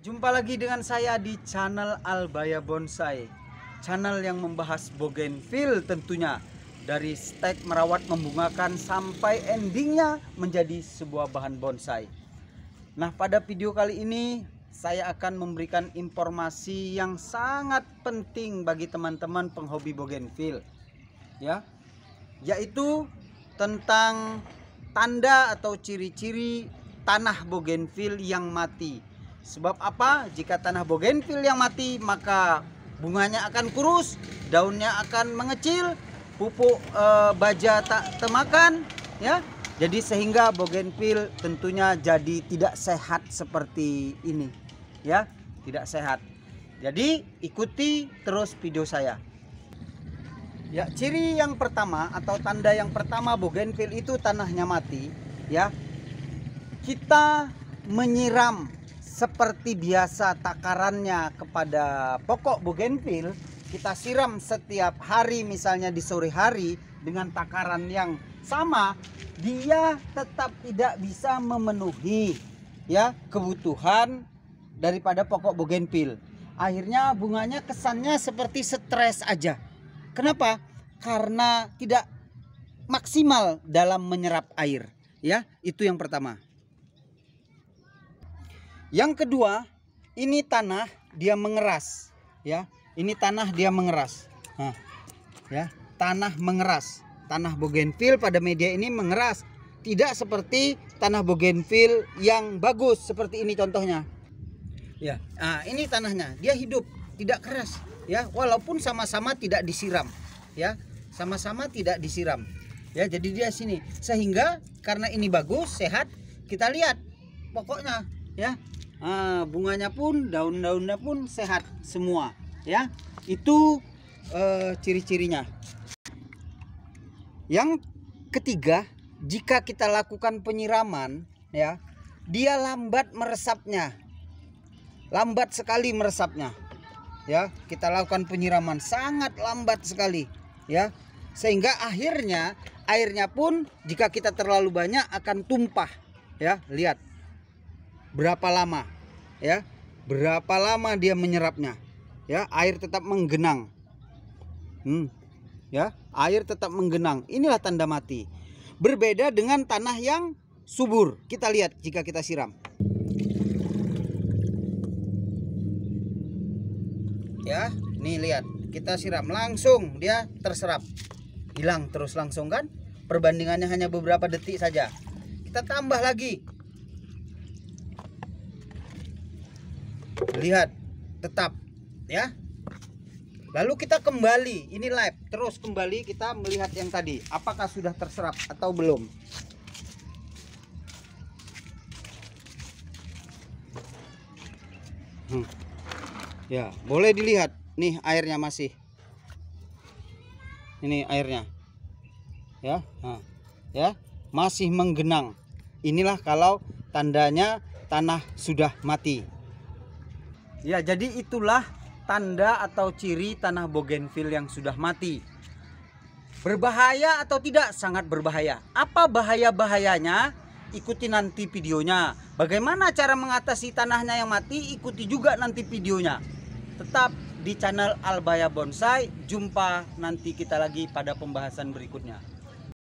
Jumpa lagi dengan saya di channel Albaya Bonsai Channel yang membahas bougainville tentunya Dari stek merawat membungakan sampai endingnya menjadi sebuah bahan bonsai Nah pada video kali ini saya akan memberikan informasi yang sangat penting bagi teman-teman penghobi bougainville ya yaitu tentang tanda atau ciri-ciri tanah bougainville yang mati Sebab apa? Jika tanah bougainville yang mati, maka bunganya akan kurus, daunnya akan mengecil, pupuk e, baja tak temakan, ya. Jadi sehingga bougainville tentunya jadi tidak sehat seperti ini, ya, tidak sehat. Jadi ikuti terus video saya. Ya, ciri yang pertama atau tanda yang pertama bougainville itu tanahnya mati, ya. Kita menyiram seperti biasa takarannya kepada pokok bougainville kita siram setiap hari misalnya di sore hari dengan takaran yang sama dia tetap tidak bisa memenuhi ya kebutuhan daripada pokok bougainville akhirnya bunganya kesannya seperti stres aja kenapa karena tidak maksimal dalam menyerap air ya itu yang pertama yang kedua, ini tanah dia mengeras, ya. Ini tanah dia mengeras. Nah, ya, tanah mengeras. Tanah bougainville pada media ini mengeras, tidak seperti tanah bougainville yang bagus seperti ini contohnya. Ya, nah, ini tanahnya, dia hidup, tidak keras, ya. Walaupun sama-sama tidak disiram, ya. Sama-sama tidak disiram. Ya, jadi dia sini. Sehingga karena ini bagus, sehat, kita lihat pokoknya ya uh, bunganya pun daun-daunnya pun sehat semua ya itu uh, ciri-cirinya yang ketiga jika kita lakukan penyiraman ya dia lambat meresapnya lambat sekali meresapnya ya kita lakukan penyiraman sangat lambat sekali ya sehingga akhirnya airnya pun jika kita terlalu banyak akan tumpah ya lihat berapa lama ya berapa lama dia menyerapnya ya air tetap menggenang hmm, ya air tetap menggenang inilah tanda mati berbeda dengan tanah yang subur kita lihat jika kita siram ya nih lihat kita siram langsung dia terserap hilang terus langsung kan perbandingannya hanya beberapa detik saja kita tambah lagi lihat tetap ya lalu kita kembali ini live terus kembali kita melihat yang tadi apakah sudah terserap atau belum hmm. ya boleh dilihat nih airnya masih ini airnya ya nah, ya masih menggenang inilah kalau tandanya tanah sudah mati Ya, jadi itulah tanda atau ciri tanah Bougainville yang sudah mati. Berbahaya atau tidak? Sangat berbahaya. Apa bahaya-bahayanya? Ikuti nanti videonya. Bagaimana cara mengatasi tanahnya yang mati? Ikuti juga nanti videonya. Tetap di channel Albaya Bonsai. Jumpa nanti kita lagi pada pembahasan berikutnya.